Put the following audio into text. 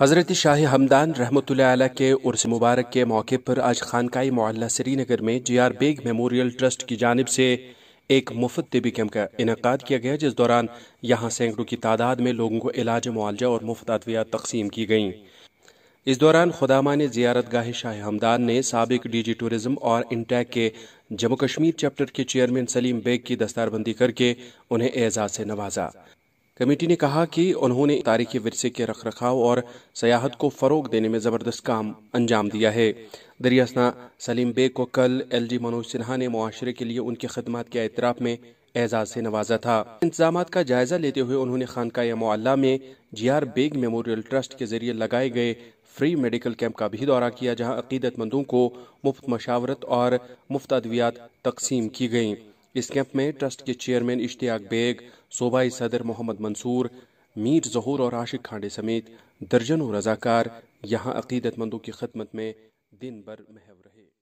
हज़रत शाह हमदान रहमत के उर्स मुबारक के मौके पर आज खानकाई मोहल्ला श्रीनगर में J R Beg memorial trust की जानब से एक मुफ्त तबी कैम्प का इनका किया गया जिस दौरान यहाँ सैकड़ों की तादाद में लोगों को इलाज मुआवजा और मुफ्त अद्वियात तकसीम की गईं इस दौरान खुदामा ने जियारत गाह शाह हमदान ने सबक डी जी टूरिज़म और इंटैक के जम्मू कश्मीर चैप्टर के चेयरमैन सलीम बेग की दस्तारबंदी करके उन्हें एजाज़ से नवाजा कमेटी ने कहा कि उन्होंने तारीखी विरसे के रखरखाव और सयाहत को फ़रोग देने में ज़बरदस्त काम अंजाम दिया है दरियासना सलीम बेग को कल एल जी मनोज सिन्हा ने माशरे के लिए उनकी खदमात के एतराफ़ में एजाज से नवाजा था इंतजाम का जायजा लेते हुए उन्होंने खानका या मोहल्ला में G R Beg memorial trust के जरिए लगाए गए फ्री मेडिकल कैंप का भी दौरा किया जहां अकीदतमंदों को मुफ्त मशावरत और मुफ्त अद्वियात तकसीम की गईं इस कैंप में ट्रस्ट के चेयरमैन इश्तियाक बेग सूबाई सदर मोहम्मद मंसूर मीर जहूर और आशिक खांडे समेत दर्जनों रजाकार यहाँ अकीदतमंदों की खदमत में दिन भर महव रहे